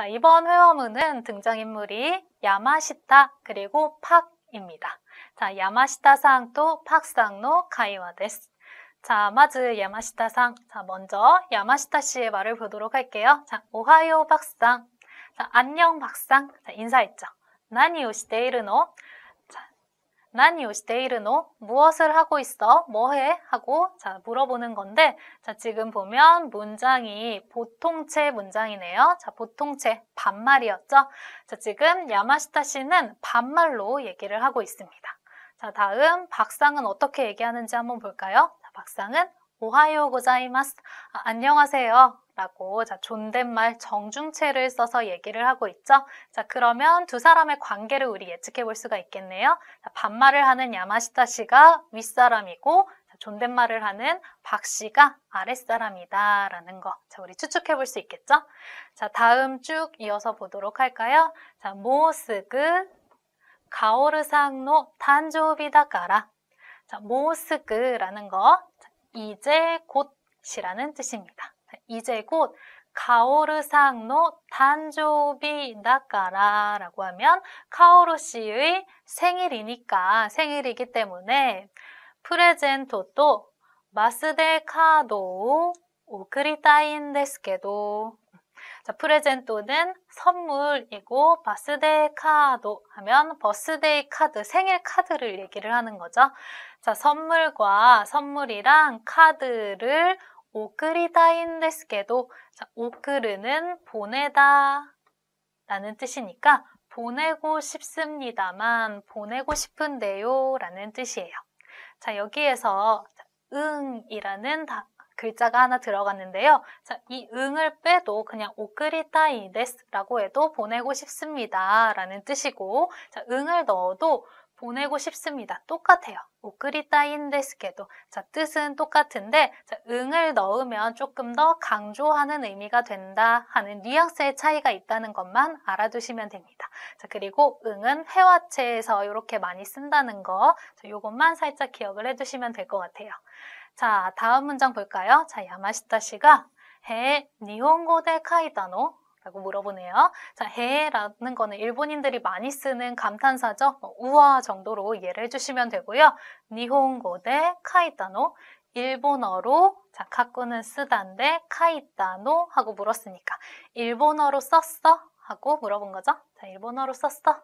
자, 이번 회화문은 등장인물이 야마시타 그리고 팍입니다. 자, 야마시타-상 또팍상노가이와데스 자, 마즈 야마시타-상. 자, 먼저 야마시타 씨의 말을 보도록 할게요. 자, 오하요 박상. 자, 안녕 박상. 자, 인사했죠. 나니오 시테이르노? 난 요시데이르노 무엇을 하고 있어? 뭐해? 하고 자 물어보는 건데 자 지금 보면 문장이 보통체 문장이네요. 자 보통체 반말이었죠. 자 지금 야마시타 씨는 반말로 얘기를 하고 있습니다. 자 다음 박상은 어떻게 얘기하는지 한번 볼까요? 자, 박상은 오하이오 고자이마스 아, 안녕하세요 라고 자, 존댓말 정중체를 써서 얘기를 하고 있죠. 자, 그러면 두 사람의 관계를 우리 예측해 볼 수가 있겠네요. 자, 반말을 하는 야마시타 씨가 윗사람이고 자, 존댓말을 하는 박 씨가 아랫사람이다라는 거. 자, 우리 추측해 볼 수 있겠죠? 자, 다음 쭉 이어서 보도록 할까요? 자, 모스그 가오르상노 탄조비다가라 자, 모스그라는 거 이제 곧이라는 뜻입니다. 이제 곧 가오르상노 단조비 나까라라고 하면 카오루 씨의 생일이니까 생일이기 때문에 프레젠토도 마스데 카도 오크리타인데스케도 자, 프레젠토는 선물이고 마스데 카드 하면 버스데이 카드, 생일 카드를 얘기를 하는 거죠. 자, 선물과 선물이랑 카드를 오크리다인데스게도 자, 오크르는 보내다 라는 뜻이니까 보내고 싶습니다만 보내고 싶은데요 라는 뜻이에요. 자, 여기에서 응이라는 다, 글자가 하나 들어갔는데요. 자, 이 응을 빼도 그냥 오크리다이데스라고 해도 보내고 싶습니다 라는 뜻이고 자, 응을 넣어도 보내고 싶습니다. 똑같아요. 오크리타인데스케도 자 뜻은 똑같은데 자, 응을 넣으면 조금 더 강조하는 의미가 된다 하는 뉘앙스의 차이가 있다는 것만 알아두시면 됩니다. 자 그리고 응은 회화체에서 이렇게 많이 쓴다는 거 자, 이것만 살짝 기억을 해두시면 될 것 같아요. 자 다음 문장 볼까요? 자 야마시타 씨가 해 니혼고 데 카이다노 라고 물어보네요. 자, 해라는 거는 일본인들이 많이 쓰는 감탄사죠. 뭐, 우와 정도로 예를 해주시면 되고요. 니혼고 대 카이타노 일본어로 자, 가꾸는 쓰단데 다 카이타노 하고 물었으니까 일본어로 썼어? 하고 물어본 거죠. 자, 일본어로 썼어?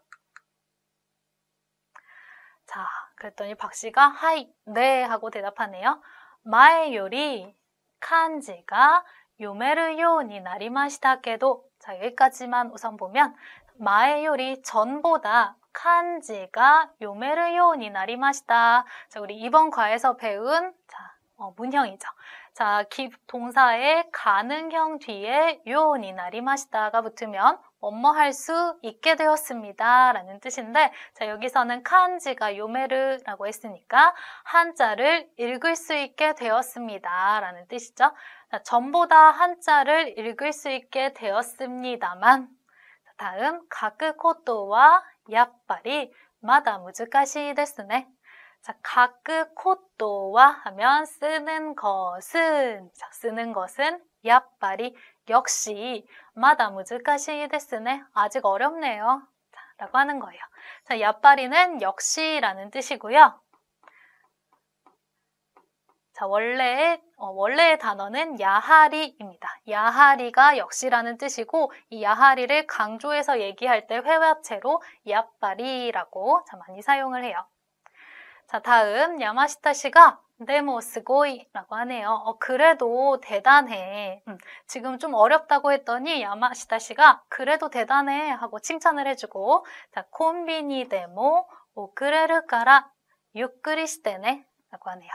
자, 그랬더니 박 씨가 하이, 네 하고 대답하네요. 마에 요리 칸지가 요메르요니 나리마시다께도 자 여기까지만 우선 보면 마에요리 전보다 칸지가 요메르요니 나리마시다 자 우리 이번 과에서 배운 자 어, 문형이죠. 자, 기, 동사의 가능형 뒤에 요온이나 리마시다가 붙으면 뭐뭐 할 수 있게 되었습니다. 라는 뜻인데 자 여기서는 칸지가 요메르라고 했으니까 한자를 읽을 수 있게 되었습니다. 라는 뜻이죠. 자, 전보다 한자를 읽을 수 있게 되었습니다만 다음 가크 코토와 약발이 마다 무즈카시 됐으네 자, 가끄 코또와 하면 쓰는 것은 자, 쓰는 것은 야빨이 역시 마다 무즈까시 데스네 아직 어렵네요 자, 라고 하는 거예요 자, 야빨이는 역시라는 뜻이고요 자, 원래의, 어, 원래의 단어는 야하리입니다. 야하리가 역시라는 뜻이고, 이 야하리를 강조해서 얘기할 때 회화체로 야빠리라고 많이 사용을 해요. 자, 다음 야마시타 씨가 네모스고이라고 하네요. 어, 그래도 대단해. 음, 지금 좀 어렵다고 했더니 야마시타 씨가 그래도 대단해 하고 칭찬을 해주고 자, 콤비니 데모 오크레르카라 유크리스테네 라고 하네요.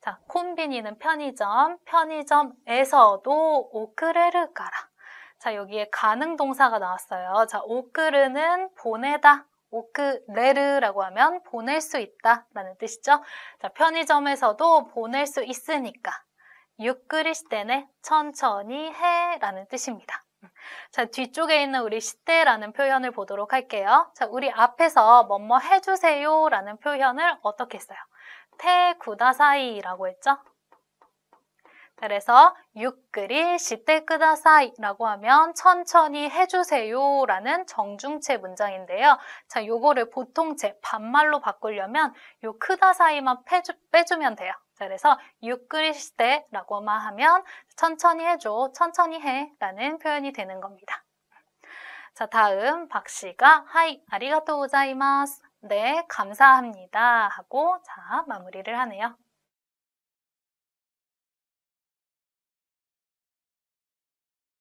자, 콤비니는 편의점, 편의점에서도 오크레르카라 자, 여기에 가능 동사가 나왔어요. 자, 오크르는 보내다, 오크레르라고 하면 보낼 수 있다라는 뜻이죠. 자, 편의점에서도 보낼 수 있으니까 유크리스테네 천천히 해라는 뜻입니다. 자, 뒤쪽에 있는 우리 시대라는 표현을 보도록 할게요. 자, 우리 앞에서 뭐뭐 해주세요라는 표현을 어떻게 써요? 테 구다사이라고 했죠? 그래서 육그리 시대 끄다사이라고 하면 천천히 해주세요라는 정중체 문장인데요. 자, 요거를 보통체 반말로 바꾸려면 요 크다사이만 빼주, 빼주면 돼요. 자, 그래서 육그리 시대라고만 하면 천천히 해줘, 천천히 해라는 표현이 되는 겁니다. 자, 다음 박 씨가 하이 아리가토 고자이마스 네, 감사합니다 하고 자, 마무리를 하네요.